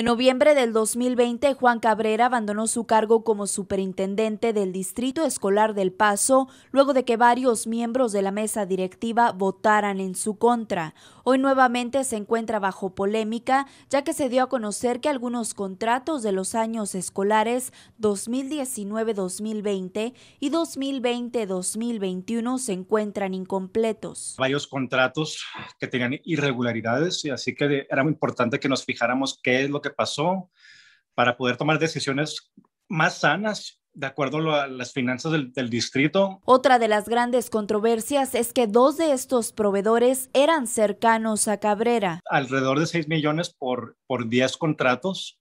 En noviembre del 2020, Juan Cabrera abandonó su cargo como superintendente del Distrito Escolar del Paso luego de que varios miembros de la mesa directiva votaran en su contra. Hoy nuevamente se encuentra bajo polémica, ya que se dio a conocer que algunos contratos de los años escolares 2019-2020 y 2020-2021 se encuentran incompletos. Varios contratos que tenían irregularidades, y así que era muy importante que nos fijáramos qué es lo que pasó, para poder tomar decisiones más sanas de acuerdo a las finanzas del, distrito. Otra de las grandes controversias es que dos de estos proveedores eran cercanos a Cabrera. Alrededor de 6 millones por, por 10 contratos.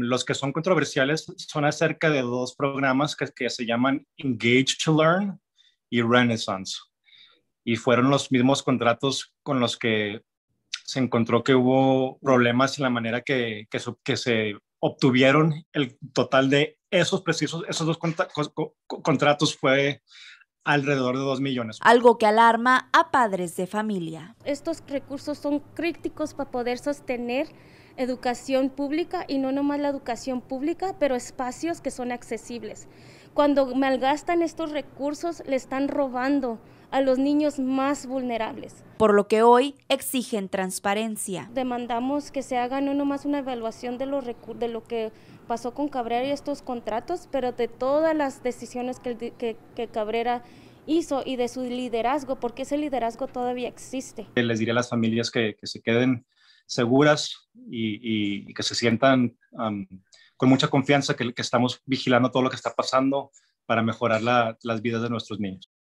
los que son controversiales son acerca de dos programas que, que se llaman Engage to Learn y Renaissance. Y fueron los mismos contratos con los que se encontró que hubo problemas en la manera que, que, se obtuvieron el total de esos precisos, esos dos contratos fue alrededor de 2 millones. Algo que alarma a padres de familia. Estos recursos son críticos para poder sostener educación pública y no nomás la educación pública, pero espacios que son accesibles. Cuando malgastan estos recursos, le están robando a los niños más vulnerables. Por lo que hoy exigen transparencia. Demandamos que se haga no nomás una evaluación de, de lo que pasó con Cabrera y estos contratos, pero de todas las decisiones que, Cabrera hizo y de su liderazgo, porque ese liderazgo todavía existe. Eh, les diré a las familias que, se queden seguras y, que se sientan con mucha confianza que, estamos vigilando todo lo que está pasando para mejorar las vidas de nuestros niños.